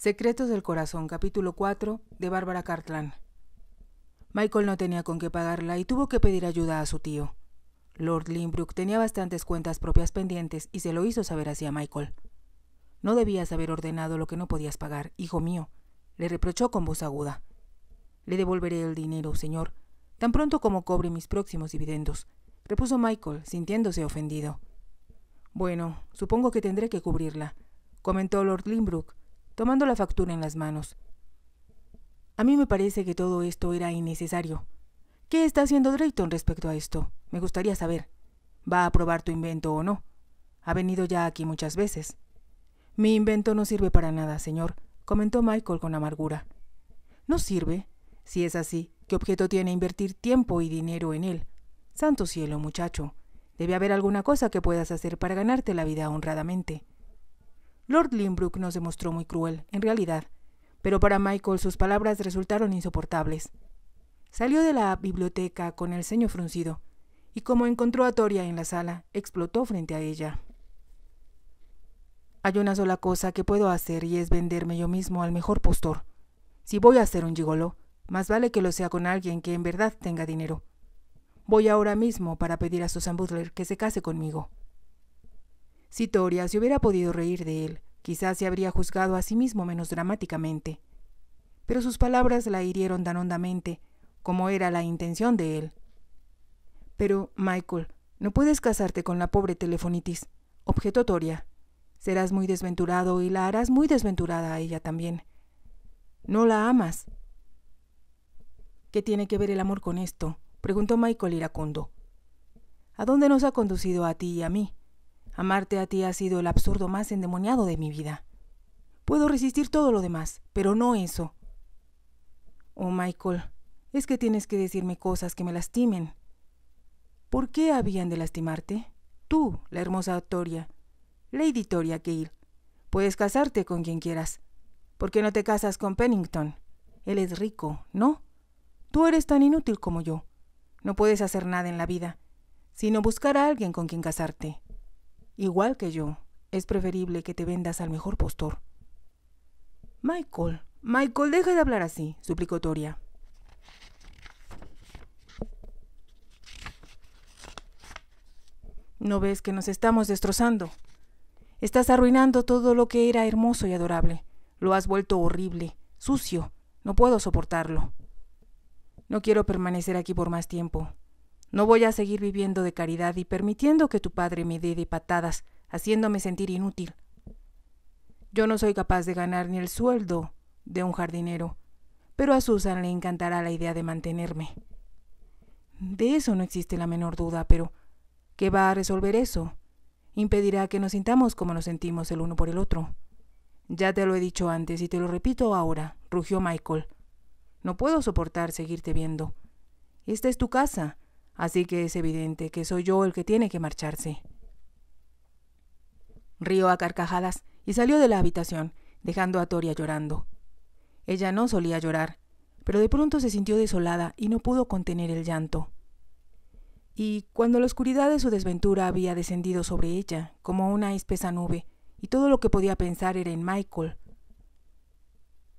Secretos del Corazón, capítulo 4, de Bárbara Cartland. Michael no tenía con qué pagarla y tuvo que pedir ayuda a su tío. Lord Limbrook tenía bastantes cuentas propias pendientes y se lo hizo saber hacia Michael. No debías haber ordenado lo que no podías pagar, hijo mío, le reprochó con voz aguda. Le devolveré el dinero, señor, tan pronto como cobre mis próximos dividendos, repuso Michael, sintiéndose ofendido. Bueno, supongo que tendré que cubrirla, comentó Lord Limbrook, tomando la factura en las manos. A mí me parece que todo esto era innecesario. ¿Qué está haciendo Drayton respecto a esto? Me gustaría saber. ¿Va a probar tu invento o no? Ha venido ya aquí muchas veces. Mi invento no sirve para nada, señor, comentó Michael con amargura. No sirve. Si es así, ¿qué objeto tiene invertir tiempo y dinero en él? Santo cielo, muchacho. Debe haber alguna cosa que puedas hacer para ganarte la vida honradamente. Lord Limbrook nos demostró muy cruel, en realidad, pero para Michael sus palabras resultaron insoportables. Salió de la biblioteca con el ceño fruncido, y como encontró a Toria en la sala, explotó frente a ella. Hay una sola cosa que puedo hacer y es venderme yo mismo al mejor postor. Si voy a ser un gigolo, más vale que lo sea con alguien que en verdad tenga dinero. Voy ahora mismo para pedir a Susan Butler que se case conmigo. Si Toria se hubiera podido reír de él, quizás se habría juzgado a sí mismo menos dramáticamente. Pero sus palabras la hirieron tan hondamente, como era la intención de él. Pero, Michael, no puedes casarte con la pobre telefonitis, objetó Toria. Serás muy desventurado y la harás muy desventurada a ella también. No la amas. ¿Qué tiene que ver el amor con esto? preguntó Michael iracundo. ¿A dónde nos ha conducido a ti y a mí? Amarte a ti ha sido el absurdo más endemoniado de mi vida. Puedo resistir todo lo demás, pero no eso. Oh, Michael, es que tienes que decirme cosas que me lastimen. ¿Por qué habían de lastimarte? Tú, la hermosa Toria, Lady Toria Gale, puedes casarte con quien quieras. ¿Por qué no te casas con Pennington? Él es rico, ¿no? Tú eres tan inútil como yo. No puedes hacer nada en la vida, sino buscar a alguien con quien casarte igual que yo, es preferible que te vendas al mejor postor. Michael, Michael, deja de hablar así, suplicó Toria. ¿No ves que nos estamos destrozando? Estás arruinando todo lo que era hermoso y adorable. Lo has vuelto horrible, sucio. No puedo soportarlo. No quiero permanecer aquí por más tiempo. No voy a seguir viviendo de caridad y permitiendo que tu padre me dé de patadas, haciéndome sentir inútil. Yo no soy capaz de ganar ni el sueldo de un jardinero, pero a Susan le encantará la idea de mantenerme. De eso no existe la menor duda, pero ¿qué va a resolver eso? Impedirá que nos sintamos como nos sentimos el uno por el otro. Ya te lo he dicho antes y te lo repito ahora, rugió Michael. No puedo soportar seguirte viendo. Esta es tu casa, Así que es evidente que soy yo el que tiene que marcharse. Río a carcajadas y salió de la habitación, dejando a Toria llorando. Ella no solía llorar, pero de pronto se sintió desolada y no pudo contener el llanto. Y cuando la oscuridad de su desventura había descendido sobre ella, como una espesa nube, y todo lo que podía pensar era en Michael,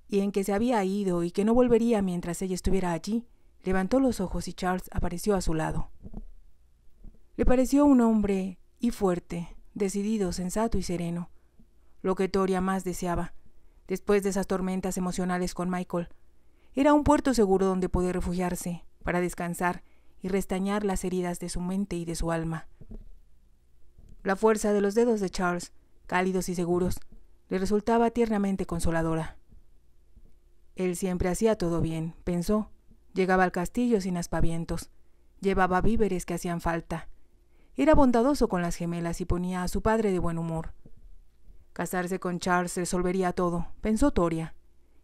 y en que se había ido y que no volvería mientras ella estuviera allí, Levantó los ojos y Charles apareció a su lado. Le pareció un hombre y fuerte, decidido, sensato y sereno, lo que Toria más deseaba, después de esas tormentas emocionales con Michael. Era un puerto seguro donde poder refugiarse, para descansar y restañar las heridas de su mente y de su alma. La fuerza de los dedos de Charles, cálidos y seguros, le resultaba tiernamente consoladora. Él siempre hacía todo bien, pensó, Llegaba al castillo sin aspavientos. Llevaba víveres que hacían falta. Era bondadoso con las gemelas y ponía a su padre de buen humor. Casarse con Charles resolvería todo, pensó Toria.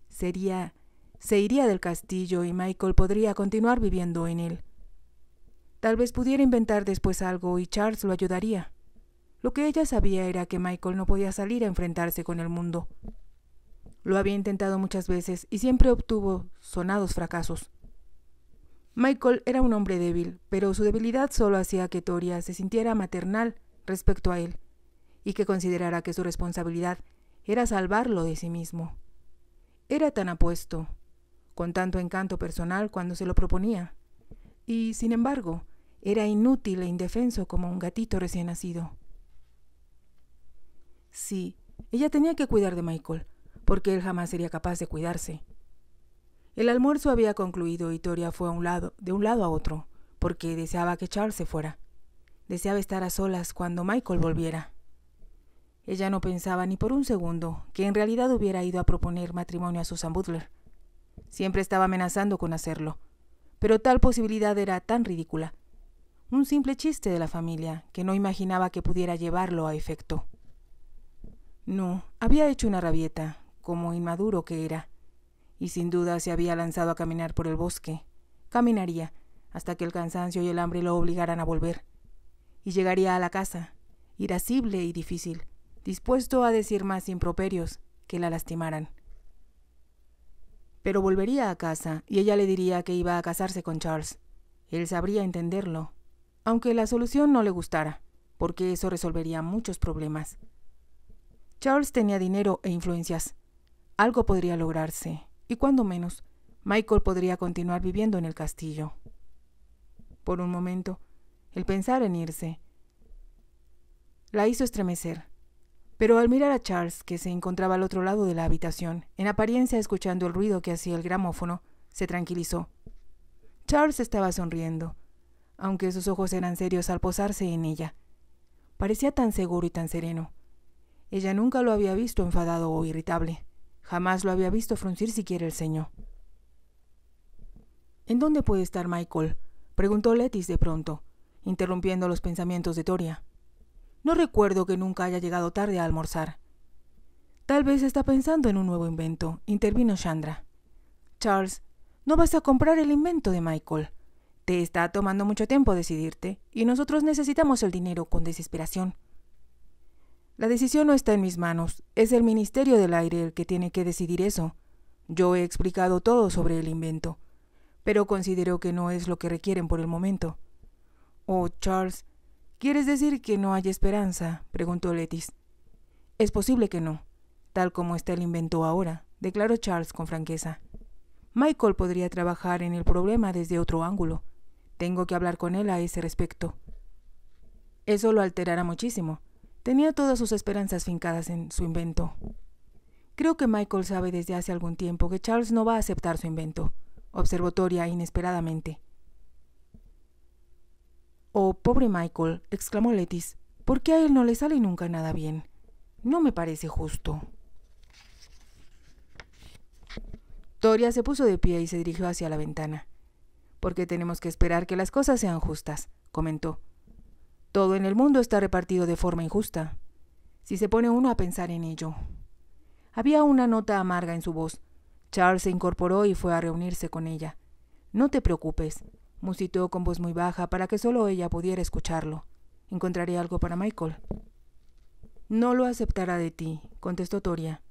Sería. se iría del castillo y Michael podría continuar viviendo en él. Tal vez pudiera inventar después algo y Charles lo ayudaría. Lo que ella sabía era que Michael no podía salir a enfrentarse con el mundo. Lo había intentado muchas veces y siempre obtuvo sonados fracasos. Michael era un hombre débil, pero su debilidad solo hacía que Toria se sintiera maternal respecto a él, y que considerara que su responsabilidad era salvarlo de sí mismo. Era tan apuesto, con tanto encanto personal cuando se lo proponía, y, sin embargo, era inútil e indefenso como un gatito recién nacido. Sí, ella tenía que cuidar de Michael, porque él jamás sería capaz de cuidarse. El almuerzo había concluido y Toria fue a un lado, de un lado a otro, porque deseaba que Charles se fuera. Deseaba estar a solas cuando Michael volviera. Ella no pensaba ni por un segundo que en realidad hubiera ido a proponer matrimonio a Susan Butler. Siempre estaba amenazando con hacerlo, pero tal posibilidad era tan ridícula. Un simple chiste de la familia que no imaginaba que pudiera llevarlo a efecto. No, había hecho una rabieta, como inmaduro que era y sin duda se había lanzado a caminar por el bosque. Caminaría hasta que el cansancio y el hambre lo obligaran a volver. Y llegaría a la casa, irascible y difícil, dispuesto a decir más improperios que la lastimaran. Pero volvería a casa y ella le diría que iba a casarse con Charles. Él sabría entenderlo, aunque la solución no le gustara, porque eso resolvería muchos problemas. Charles tenía dinero e influencias. Algo podría lograrse y cuando menos, Michael podría continuar viviendo en el castillo. Por un momento, el pensar en irse la hizo estremecer, pero al mirar a Charles, que se encontraba al otro lado de la habitación, en apariencia escuchando el ruido que hacía el gramófono, se tranquilizó. Charles estaba sonriendo, aunque sus ojos eran serios al posarse en ella. Parecía tan seguro y tan sereno. Ella nunca lo había visto enfadado o irritable. Jamás lo había visto fruncir siquiera el ceño. ¿En dónde puede estar Michael? preguntó Letis de pronto, interrumpiendo los pensamientos de Toria. No recuerdo que nunca haya llegado tarde a almorzar. Tal vez está pensando en un nuevo invento, intervino Chandra. Charles, no vas a comprar el invento de Michael. Te está tomando mucho tiempo decidirte, y nosotros necesitamos el dinero con desesperación. La decisión no está en mis manos, es el Ministerio del Aire el que tiene que decidir eso. Yo he explicado todo sobre el invento, pero considero que no es lo que requieren por el momento. Oh, Charles, ¿quieres decir que no hay esperanza? preguntó Letis. Es posible que no, tal como está el invento ahora, declaró Charles con franqueza. Michael podría trabajar en el problema desde otro ángulo. Tengo que hablar con él a ese respecto. Eso lo alterará muchísimo. Tenía todas sus esperanzas fincadas en su invento. Creo que Michael sabe desde hace algún tiempo que Charles no va a aceptar su invento, observó Toria inesperadamente. Oh, pobre Michael, exclamó Letis, ¿por qué a él no le sale nunca nada bien? No me parece justo. Toria se puso de pie y se dirigió hacia la ventana. Porque tenemos que esperar que las cosas sean justas, comentó. Todo en el mundo está repartido de forma injusta, si se pone uno a pensar en ello. Había una nota amarga en su voz. Charles se incorporó y fue a reunirse con ella. No te preocupes, musitó con voz muy baja para que solo ella pudiera escucharlo. Encontraré algo para Michael. No lo aceptará de ti, contestó Toria.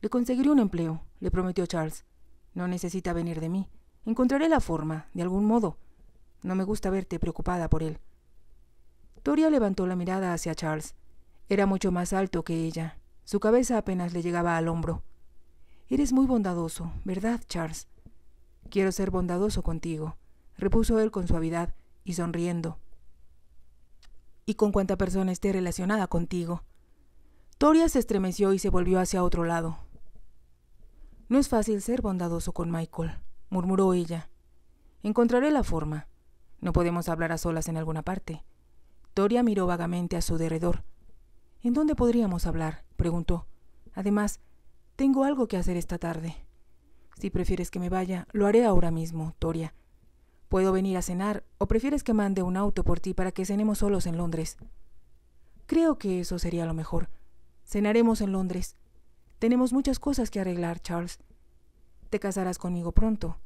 Le conseguiré un empleo, le prometió Charles. No necesita venir de mí. Encontraré la forma, de algún modo. No me gusta verte preocupada por él. Toria levantó la mirada hacia Charles. Era mucho más alto que ella. Su cabeza apenas le llegaba al hombro. Eres muy bondadoso, ¿verdad, Charles? Quiero ser bondadoso contigo, repuso él con suavidad y sonriendo. Y con cuánta persona esté relacionada contigo. Toria se estremeció y se volvió hacia otro lado. No es fácil ser bondadoso con Michael, murmuró ella. Encontraré la forma. No podemos hablar a solas en alguna parte. Toria miró vagamente a su derredor. ¿En dónde podríamos hablar? preguntó. Además, tengo algo que hacer esta tarde. Si prefieres que me vaya, lo haré ahora mismo, Toria. Puedo venir a cenar, o prefieres que mande un auto por ti para que cenemos solos en Londres. Creo que eso sería lo mejor. Cenaremos en Londres. Tenemos muchas cosas que arreglar, Charles. Te casarás conmigo pronto.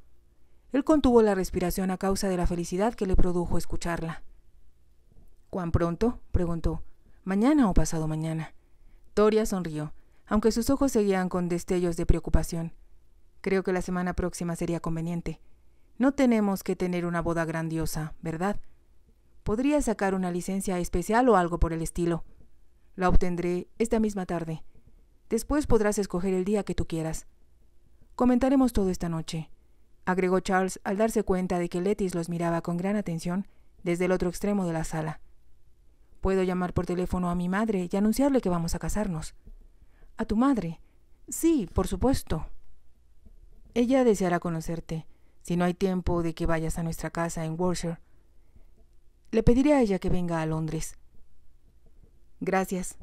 Él contuvo la respiración a causa de la felicidad que le produjo escucharla. ¿Cuán pronto? preguntó. ¿Mañana o pasado mañana? Toria sonrió, aunque sus ojos seguían con destellos de preocupación. Creo que la semana próxima sería conveniente. No tenemos que tener una boda grandiosa, ¿verdad? Podría sacar una licencia especial o algo por el estilo. La obtendré esta misma tarde. Después podrás escoger el día que tú quieras. Comentaremos todo esta noche, agregó Charles al darse cuenta de que Letis los miraba con gran atención desde el otro extremo de la sala. Puedo llamar por teléfono a mi madre y anunciarle que vamos a casarnos. ¿A tu madre? Sí, por supuesto. Ella deseará conocerte, si no hay tiempo de que vayas a nuestra casa en Worcester. Le pediré a ella que venga a Londres. Gracias.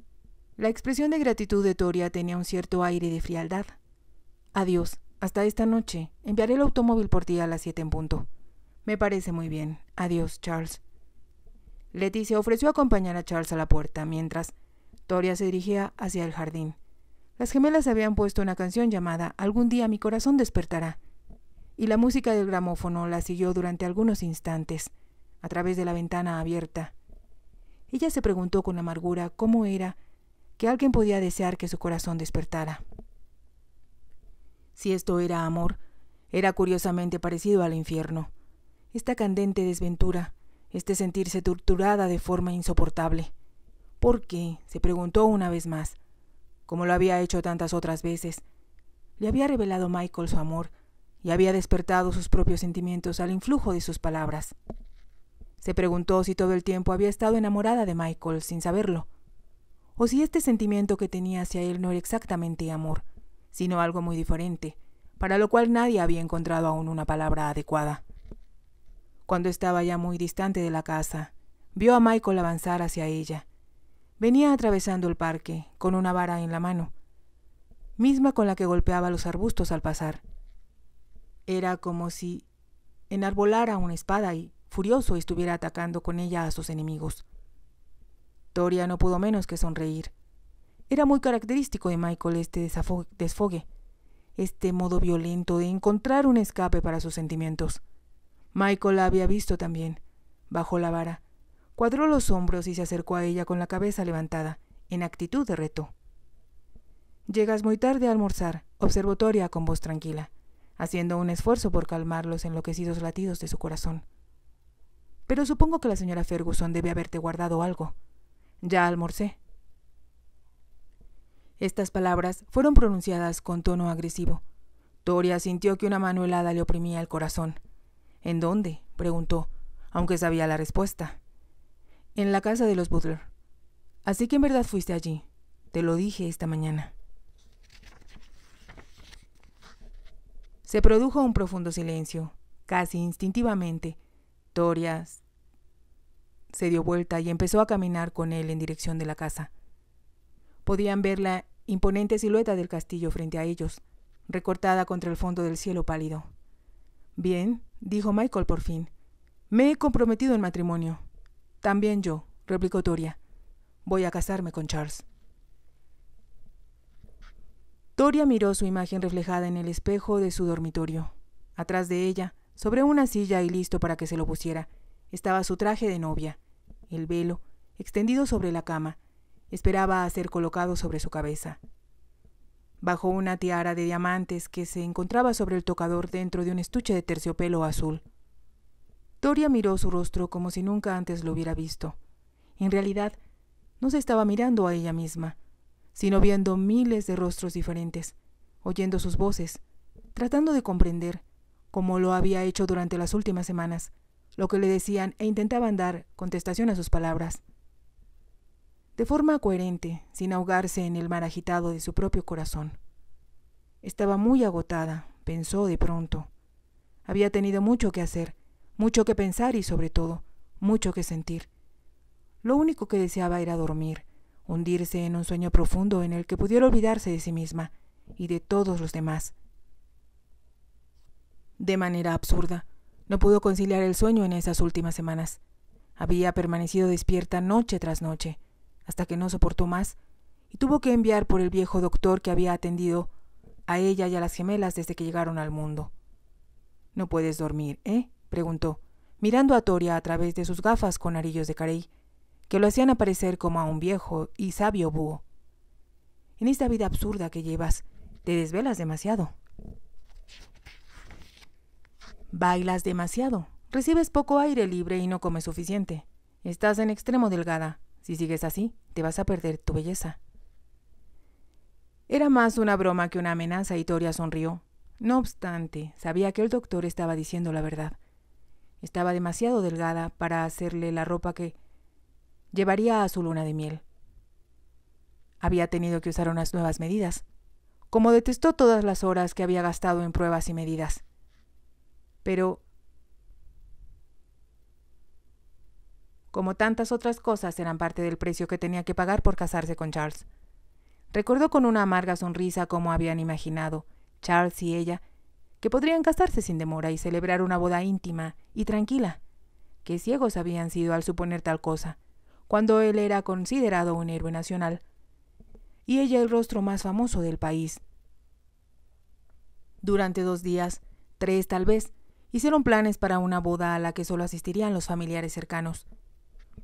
La expresión de gratitud de Toria tenía un cierto aire de frialdad. Adiós, hasta esta noche. Enviaré el automóvil por ti a las siete en punto. Me parece muy bien. Adiós, Charles. Letty se ofreció a acompañar a Charles a la puerta, mientras Toria se dirigía hacia el jardín. Las gemelas habían puesto una canción llamada Algún día mi corazón despertará, y la música del gramófono la siguió durante algunos instantes, a través de la ventana abierta. Ella se preguntó con amargura cómo era que alguien podía desear que su corazón despertara. Si esto era amor, era curiosamente parecido al infierno. Esta candente desventura, este sentirse torturada de forma insoportable. ¿Por qué? se preguntó una vez más, como lo había hecho tantas otras veces. Le había revelado Michael su amor y había despertado sus propios sentimientos al influjo de sus palabras. Se preguntó si todo el tiempo había estado enamorada de Michael sin saberlo, o si este sentimiento que tenía hacia él no era exactamente amor, sino algo muy diferente, para lo cual nadie había encontrado aún una palabra adecuada cuando estaba ya muy distante de la casa, vio a Michael avanzar hacia ella. Venía atravesando el parque, con una vara en la mano, misma con la que golpeaba los arbustos al pasar. Era como si enarbolara una espada y, furioso, estuviera atacando con ella a sus enemigos. Toria no pudo menos que sonreír. Era muy característico de Michael este desfogue, este modo violento de encontrar un escape para sus sentimientos. Michael la había visto también. Bajó la vara, cuadró los hombros y se acercó a ella con la cabeza levantada, en actitud de reto. Llegas muy tarde a almorzar, observó Toria con voz tranquila, haciendo un esfuerzo por calmar los enloquecidos latidos de su corazón. Pero supongo que la señora Ferguson debe haberte guardado algo. Ya almorcé. Estas palabras fueron pronunciadas con tono agresivo. Toria sintió que una mano helada le oprimía el corazón. ¿En dónde? preguntó, aunque sabía la respuesta. En la casa de los Butler. Así que en verdad fuiste allí. Te lo dije esta mañana. Se produjo un profundo silencio, casi instintivamente. Torias se dio vuelta y empezó a caminar con él en dirección de la casa. Podían ver la imponente silueta del castillo frente a ellos, recortada contra el fondo del cielo pálido. Bien, dijo Michael por fin. Me he comprometido en matrimonio. También yo, replicó Toria. Voy a casarme con Charles. Toria miró su imagen reflejada en el espejo de su dormitorio. Atrás de ella, sobre una silla y listo para que se lo pusiera, estaba su traje de novia, el velo, extendido sobre la cama, esperaba a ser colocado sobre su cabeza bajo una tiara de diamantes que se encontraba sobre el tocador dentro de un estuche de terciopelo azul. Doria miró su rostro como si nunca antes lo hubiera visto. En realidad, no se estaba mirando a ella misma, sino viendo miles de rostros diferentes, oyendo sus voces, tratando de comprender, como lo había hecho durante las últimas semanas, lo que le decían e intentaban dar contestación a sus palabras de forma coherente, sin ahogarse en el mar agitado de su propio corazón. Estaba muy agotada, pensó de pronto. Había tenido mucho que hacer, mucho que pensar y sobre todo, mucho que sentir. Lo único que deseaba era dormir, hundirse en un sueño profundo en el que pudiera olvidarse de sí misma y de todos los demás. De manera absurda, no pudo conciliar el sueño en esas últimas semanas. Había permanecido despierta noche tras noche, hasta que no soportó más y tuvo que enviar por el viejo doctor que había atendido a ella y a las gemelas desde que llegaron al mundo. No puedes dormir, ¿eh? preguntó, mirando a Toria a través de sus gafas con arillos de carey, que lo hacían aparecer como a un viejo y sabio búho. En esta vida absurda que llevas, te desvelas demasiado. Bailas demasiado, recibes poco aire libre y no comes suficiente. Estás en extremo delgada, si sigues así, te vas a perder tu belleza. Era más una broma que una amenaza y Toria sonrió. No obstante, sabía que el doctor estaba diciendo la verdad. Estaba demasiado delgada para hacerle la ropa que llevaría a su luna de miel. Había tenido que usar unas nuevas medidas, como detestó todas las horas que había gastado en pruebas y medidas. Pero como tantas otras cosas, eran parte del precio que tenía que pagar por casarse con Charles. Recordó con una amarga sonrisa cómo habían imaginado, Charles y ella, que podrían casarse sin demora y celebrar una boda íntima y tranquila. Qué ciegos habían sido al suponer tal cosa, cuando él era considerado un héroe nacional, y ella el rostro más famoso del país. Durante dos días, tres tal vez, hicieron planes para una boda a la que solo asistirían los familiares cercanos.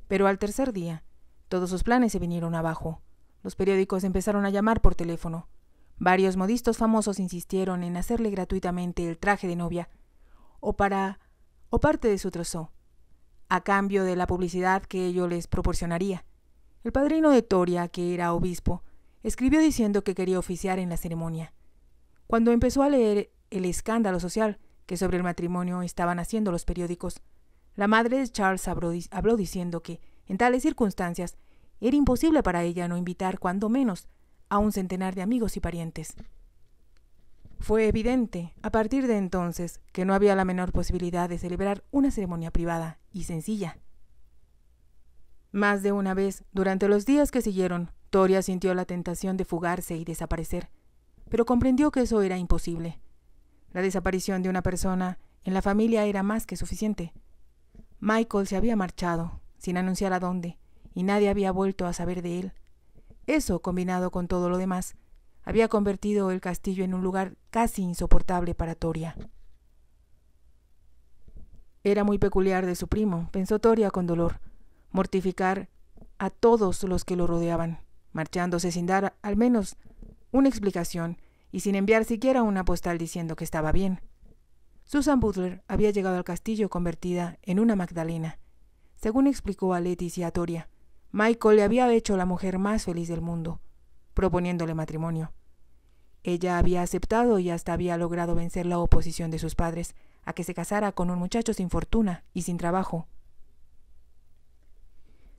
Pero al tercer día, todos sus planes se vinieron abajo. Los periódicos empezaron a llamar por teléfono. Varios modistos famosos insistieron en hacerle gratuitamente el traje de novia, o para, o parte de su trozo, a cambio de la publicidad que ello les proporcionaría. El padrino de Toria, que era obispo, escribió diciendo que quería oficiar en la ceremonia. Cuando empezó a leer el escándalo social que sobre el matrimonio estaban haciendo los periódicos, la madre de Charles habló, diciendo que, en tales circunstancias, era imposible para ella no invitar, cuando menos, a un centenar de amigos y parientes. Fue evidente, a partir de entonces, que no había la menor posibilidad de celebrar una ceremonia privada y sencilla. Más de una vez, durante los días que siguieron, Toria sintió la tentación de fugarse y desaparecer, pero comprendió que eso era imposible. La desaparición de una persona en la familia era más que suficiente. Michael se había marchado, sin anunciar a dónde, y nadie había vuelto a saber de él. Eso, combinado con todo lo demás, había convertido el castillo en un lugar casi insoportable para Toria. Era muy peculiar de su primo, pensó Toria con dolor, mortificar a todos los que lo rodeaban, marchándose sin dar al menos una explicación y sin enviar siquiera una postal diciendo que estaba bien. Susan Butler había llegado al castillo convertida en una Magdalena. Según explicó a Leticia Toria, Michael le había hecho la mujer más feliz del mundo, proponiéndole matrimonio. Ella había aceptado y hasta había logrado vencer la oposición de sus padres a que se casara con un muchacho sin fortuna y sin trabajo.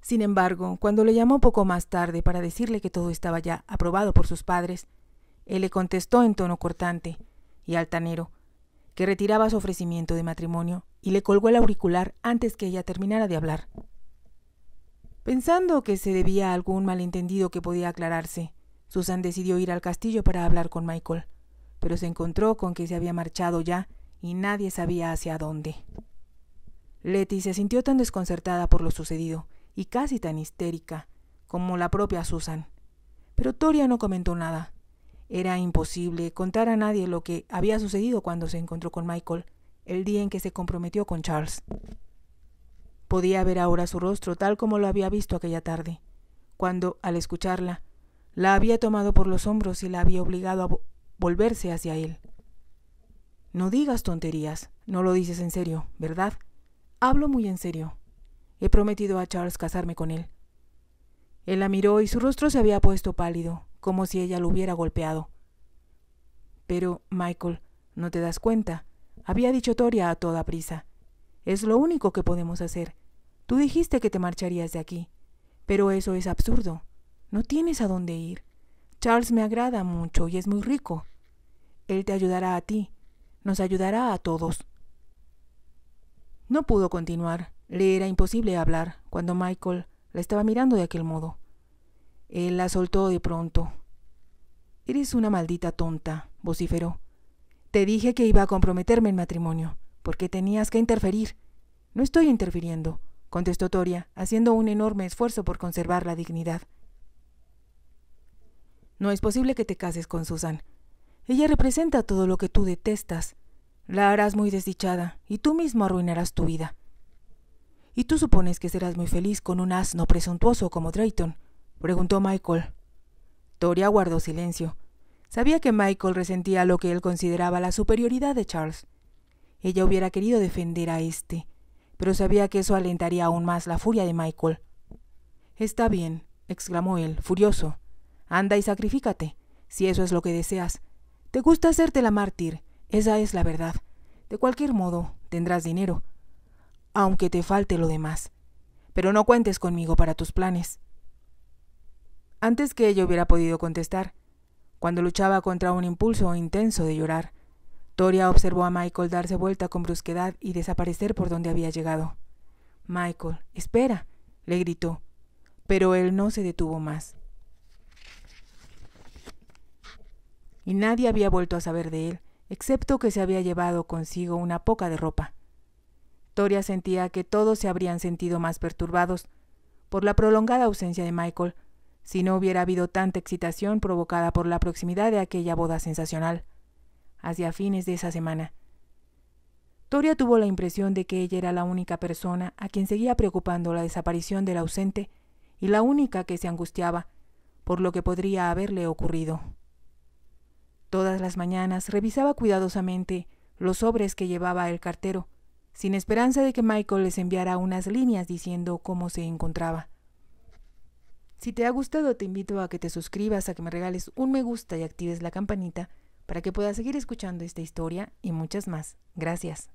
Sin embargo, cuando le llamó poco más tarde para decirle que todo estaba ya aprobado por sus padres, él le contestó en tono cortante y altanero, retiraba su ofrecimiento de matrimonio y le colgó el auricular antes que ella terminara de hablar. Pensando que se debía a algún malentendido que podía aclararse, Susan decidió ir al castillo para hablar con Michael, pero se encontró con que se había marchado ya y nadie sabía hacia dónde. Letty se sintió tan desconcertada por lo sucedido y casi tan histérica como la propia Susan. Pero Toria no comentó nada, era imposible contar a nadie lo que había sucedido cuando se encontró con Michael, el día en que se comprometió con Charles. Podía ver ahora su rostro tal como lo había visto aquella tarde, cuando, al escucharla, la había tomado por los hombros y la había obligado a volverse hacia él. No digas tonterías, no lo dices en serio, ¿verdad? Hablo muy en serio. He prometido a Charles casarme con él. Él la miró y su rostro se había puesto pálido, como si ella lo hubiera golpeado. Pero, Michael, ¿no te das cuenta? Había dicho Toria a toda prisa. Es lo único que podemos hacer. Tú dijiste que te marcharías de aquí. Pero eso es absurdo. No tienes a dónde ir. Charles me agrada mucho y es muy rico. Él te ayudará a ti. Nos ayudará a todos. No pudo continuar. Le era imposible hablar cuando Michael la estaba mirando de aquel modo. Él la soltó de pronto. Eres una maldita tonta, vociferó. Te dije que iba a comprometerme en matrimonio, porque tenías que interferir. No estoy interfiriendo, contestó Toria, haciendo un enorme esfuerzo por conservar la dignidad. No es posible que te cases con Susan. Ella representa todo lo que tú detestas. La harás muy desdichada, y tú mismo arruinarás tu vida. Y tú supones que serás muy feliz con un asno presuntuoso como Drayton, preguntó Michael. Toria guardó silencio. Sabía que Michael resentía lo que él consideraba la superioridad de Charles. Ella hubiera querido defender a éste, pero sabía que eso alentaría aún más la furia de Michael. Está bien, exclamó él, furioso. Anda y sacrifícate, si eso es lo que deseas. Te gusta hacerte la mártir, esa es la verdad. De cualquier modo, tendrás dinero, aunque te falte lo demás. Pero no cuentes conmigo para tus planes antes que ella hubiera podido contestar, cuando luchaba contra un impulso intenso de llorar. Toria observó a Michael darse vuelta con brusquedad y desaparecer por donde había llegado. Michael, espera, le gritó, pero él no se detuvo más. Y nadie había vuelto a saber de él, excepto que se había llevado consigo una poca de ropa. Toria sentía que todos se habrían sentido más perturbados por la prolongada ausencia de Michael, si no hubiera habido tanta excitación provocada por la proximidad de aquella boda sensacional, hacia fines de esa semana. Toria tuvo la impresión de que ella era la única persona a quien seguía preocupando la desaparición del ausente y la única que se angustiaba por lo que podría haberle ocurrido. Todas las mañanas revisaba cuidadosamente los sobres que llevaba el cartero, sin esperanza de que Michael les enviara unas líneas diciendo cómo se encontraba. Si te ha gustado, te invito a que te suscribas, a que me regales un me gusta y actives la campanita para que puedas seguir escuchando esta historia y muchas más. Gracias.